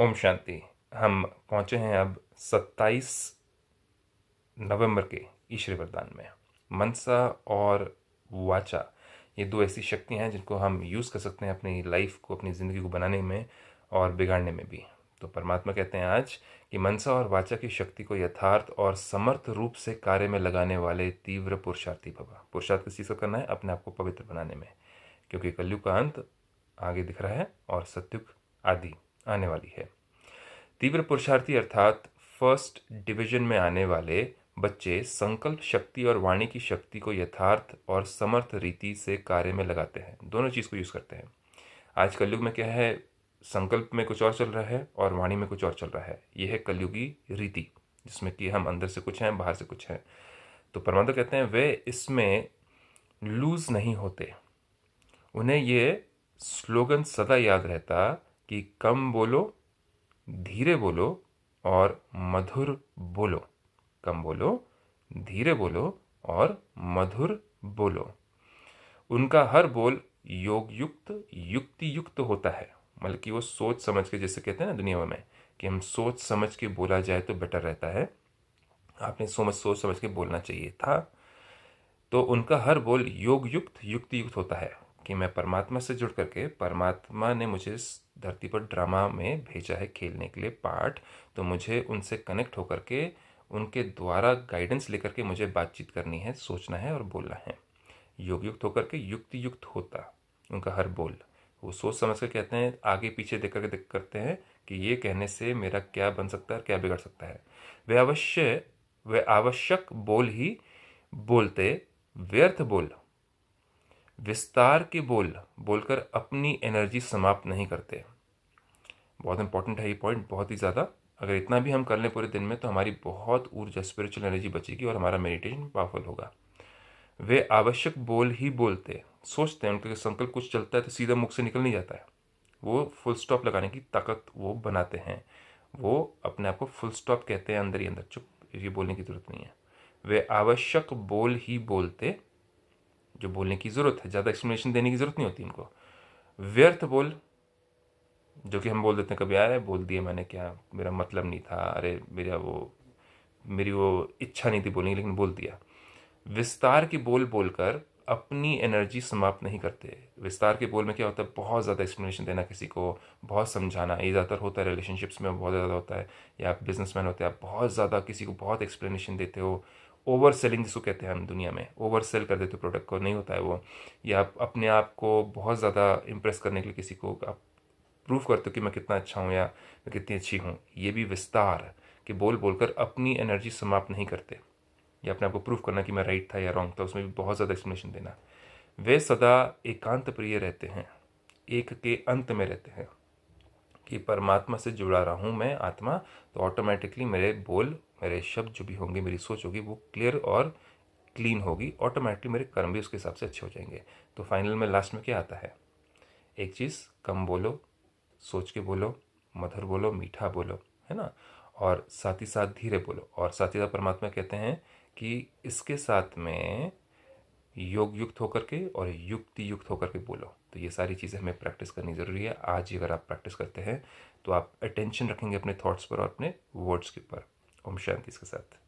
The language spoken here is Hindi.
ओम शांति हम पहुँचे हैं अब 27 नवंबर के ईश्वरी वरदान में मनसा और वाचा ये दो ऐसी शक्तियाँ हैं जिनको हम यूज़ कर सकते हैं अपनी लाइफ को अपनी ज़िंदगी को बनाने में और बिगाड़ने में भी तो परमात्मा कहते हैं आज कि मनसा और वाचा की शक्ति को यथार्थ और समर्थ रूप से कार्य में लगाने वाले तीव्र पुरुषार्थी भवा पुरुषार्थ किस चीज़ को करना है अपने आप को पवित्र बनाने में क्योंकि कलयुग का अंत आगे दिख रहा है और सत्युग आदि आने वाली है तीव्र पुरुषार्थी अर्थात फर्स्ट डिवीजन में आने वाले बच्चे संकल्प शक्ति और वाणी की शक्ति को यथार्थ और समर्थ रीति से कार्य में लगाते हैं दोनों चीज़ को यूज़ करते हैं आज कलयुग में क्या है संकल्प में कुछ और चल रहा है और वाणी में कुछ और चल रहा है यह है कलयुगी रीति जिसमें कि हम अंदर से कुछ हैं बाहर से कुछ हैं तो परमात्मा कहते हैं वे इसमें लूज नहीं होते उन्हें ये स्लोगन सदा याद रहता कि कम बोलो धीरे बोलो और मधुर बोलो कम बोलो धीरे बोलो और मधुर बोलो उनका हर बोल योग युक्त युक्ति युक्त होता है मतलब कि वो सोच समझ के जैसे कहते हैं ना दुनिया में कि हम सोच समझ के बोला जाए तो बेटर रहता है आपने समझ सोच समझ के बोलना चाहिए था तो उनका हर बोल योग युक्त युक्ति युक्त होता है कि मैं परमात्मा से जुड़ करके परमात्मा ने मुझे इस धरती पर ड्रामा में भेजा है खेलने के लिए पार्ट तो मुझे उनसे कनेक्ट होकर के उनके द्वारा गाइडेंस लेकर के मुझे बातचीत करनी है सोचना है और बोलना है योग युक्त होकर के युक्ति युक्त होता उनका हर बोल वो सोच समझ कर कहते हैं आगे पीछे देख करके देख करते हैं कि ये कहने से मेरा क्या बन सकता है और क्या बिगड़ सकता है वे अवश्य वे आवश्यक बोल ही बोलते व्यर्थ बोल विस्तार के बोल बोलकर अपनी एनर्जी समाप्त नहीं करते बहुत इंपॉर्टेंट है ये पॉइंट बहुत ही ज़्यादा अगर इतना भी हम कर लें पूरे दिन में तो हमारी बहुत ऊर्जा स्पिरिचुअल एनर्जी बचेगी और हमारा मेडिटेशन पावरफुल होगा वे आवश्यक बोल ही बोलते सोचते हैं उनके संकल्प कुछ चलता है तो सीधा मुख से निकल नहीं जाता है वो फुल स्टॉप लगाने की ताकत वो बनाते हैं वो अपने आप को फुल स्टॉप कहते हैं अंदर ही अंदर चुप ये बोलने की ज़रूरत नहीं है वे आवश्यक बोल ही बोलते जो बोलने की ज़रूरत है ज़्यादा एक्सप्लेनेशन देने की ज़रूरत नहीं होती इनको व्यर्थ बोल जो कि हम बोल देते हैं कभी आया बोल दिए मैंने क्या मेरा मतलब नहीं था अरे मेरा वो मेरी वो इच्छा नहीं थी बोलने की लेकिन बोल दिया विस्तार की बोल बोलकर अपनी एनर्जी समाप्त नहीं करते विस्तार के बोल में क्या होता है बहुत ज़्यादा एक्सप्लेनेशन देना किसी को बहुत समझाना ये ज़्यादातर होता है रिलेशनशिप्स में बहुत ज़्यादा होता है या आप बिजनेसमैन होते हैं आप बहुत ज़्यादा किसी को बहुत एक्सप्लेनेशन देते हो ओवर सेलिंग जिसको कहते हैं हम दुनिया में ओवर सेल कर देते प्रोडक्ट को नहीं होता है वो या आप अपने आप को बहुत ज़्यादा इम्प्रेस करने के लिए किसी को आप प्रूव करते हो कि मैं कितना अच्छा हूँ या मैं कितनी अच्छी हूँ ये भी विस्तार कि बोल बोल कर अपनी एनर्जी समाप्त नहीं करते या अपने आप को प्रूफ करना कि मैं राइट था या रॉन्ग था उसमें भी बहुत ज़्यादा एक्सप्लेनेशन देना वे सदा एकांत प्रिय रहते हैं एक के अंत में रहते हैं कि परमात्मा से जुड़ा रहा हूँ मैं आत्मा तो ऑटोमेटिकली मेरे बोल मेरे शब्द जो भी होंगे मेरी सोच होगी वो क्लियर और क्लीन होगी ऑटोमेटिकली मेरे कर्म भी उसके हिसाब से अच्छे हो जाएंगे तो फाइनल में लास्ट में क्या आता है एक चीज़ कम बोलो सोच के बोलो मधुर बोलो मीठा बोलो है ना और साथ ही साथ धीरे बोलो और साथ ही साथ परमात्मा कहते हैं कि इसके साथ में योग युक्त होकर के और युक्ति युक्त होकर के बोलो तो ये सारी चीज़ें हमें प्रैक्टिस करनी ज़रूरी है आज ही अगर आप प्रैक्टिस करते हैं तो आप अटेंशन रखेंगे अपने थॉट्स पर और अपने वर्ड्स के ऊपर ओम शांति इसके साथ